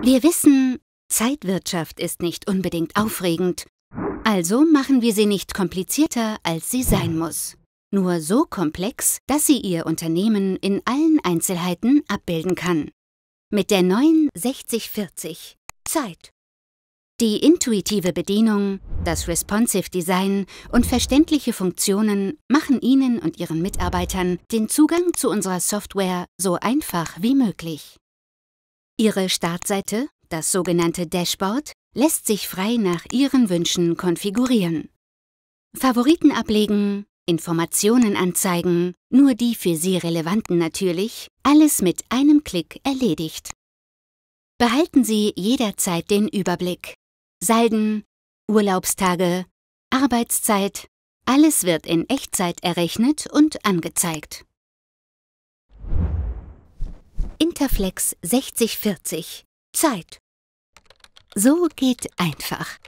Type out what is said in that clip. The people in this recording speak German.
Wir wissen, Zeitwirtschaft ist nicht unbedingt aufregend, also machen wir sie nicht komplizierter, als sie sein muss. Nur so komplex, dass sie ihr Unternehmen in allen Einzelheiten abbilden kann. Mit der neuen 6040 Zeit. Die intuitive Bedienung, das responsive Design und verständliche Funktionen machen Ihnen und Ihren Mitarbeitern den Zugang zu unserer Software so einfach wie möglich. Ihre Startseite, das sogenannte Dashboard, lässt sich frei nach Ihren Wünschen konfigurieren. Favoriten ablegen, Informationen anzeigen, nur die für Sie relevanten natürlich, alles mit einem Klick erledigt. Behalten Sie jederzeit den Überblick. Salden, Urlaubstage, Arbeitszeit, alles wird in Echtzeit errechnet und angezeigt. Interflex 6040. Zeit. So geht einfach.